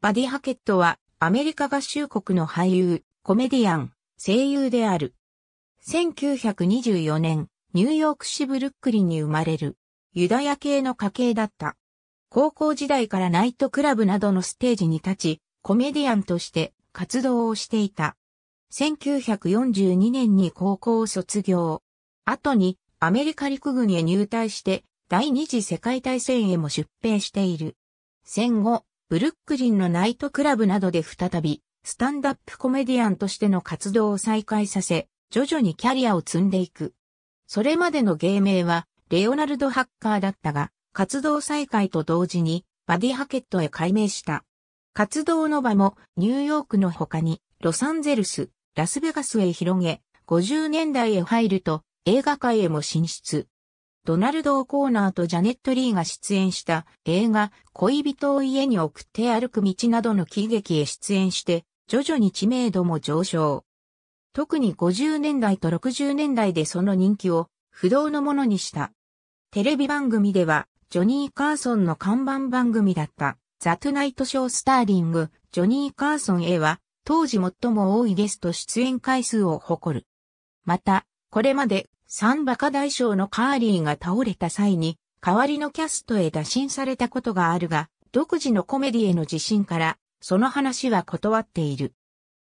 バディ・ハケットはアメリカ合衆国の俳優、コメディアン、声優である。1924年、ニューヨーク市ブルックリンに生まれる、ユダヤ系の家系だった。高校時代からナイトクラブなどのステージに立ち、コメディアンとして活動をしていた。1942年に高校を卒業。後にアメリカ陸軍へ入隊して、第二次世界大戦へも出兵している。戦後、ブルックリンのナイトクラブなどで再び、スタンダップコメディアンとしての活動を再開させ、徐々にキャリアを積んでいく。それまでの芸名は、レオナルド・ハッカーだったが、活動再開と同時に、バディ・ハケットへ改名した。活動の場も、ニューヨークの他に、ロサンゼルス、ラスベガスへ広げ、50年代へ入ると、映画界へも進出。ドナルド・オコーナーとジャネット・リーが出演した映画恋人を家に送って歩く道などの喜劇へ出演して徐々に知名度も上昇。特に50年代と60年代でその人気を不動のものにした。テレビ番組ではジョニー・カーソンの看板番組だったザ・トゥナイト・ショー・スターリング、ジョニー・カーソンへは当時最も多いゲスト出演回数を誇る。また、これまでサンバカ大将のカーリーが倒れた際に、代わりのキャストへ打診されたことがあるが、独自のコメディへの自信から、その話は断っている。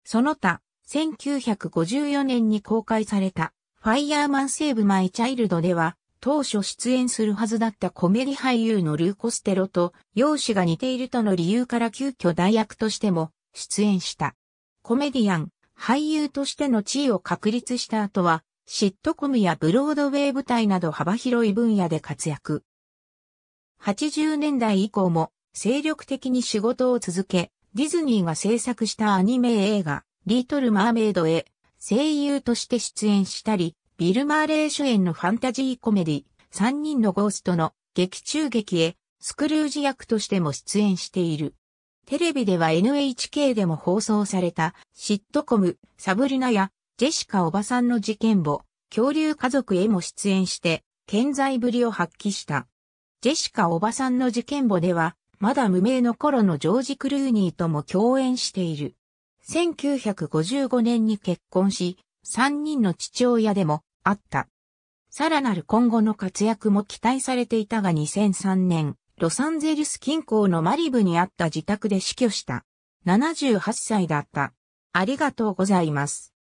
その他、1954年に公開された、ファイヤーマンセーブマイチャイルドでは、当初出演するはずだったコメディ俳優のルーコステロと容姿が似ているとの理由から急遽代役としても出演した。コメディアン、俳優としての地位を確立した後はシットコムやブロードウェイ舞台など幅広い分野で活躍。80年代以降も精力的に仕事を続け、ディズニーが制作したアニメ映画、リトル・マーメイドへ声優として出演したり、ビル・マーレー主演のファンタジーコメディ、3人のゴーストの劇中劇へスクルージ役としても出演している。テレビでは NHK でも放送されたシットコム、サブリナやジェシカおばさんの事件簿、恐竜家族へも出演して、健在ぶりを発揮した。ジェシカおばさんの事件簿では、まだ無名の頃のジョージ・クルーニーとも共演している。1955年に結婚し、3人の父親でもあった。さらなる今後の活躍も期待されていたが2003年、ロサンゼルス近郊のマリブにあった自宅で死去した。78歳だった。ありがとうございます。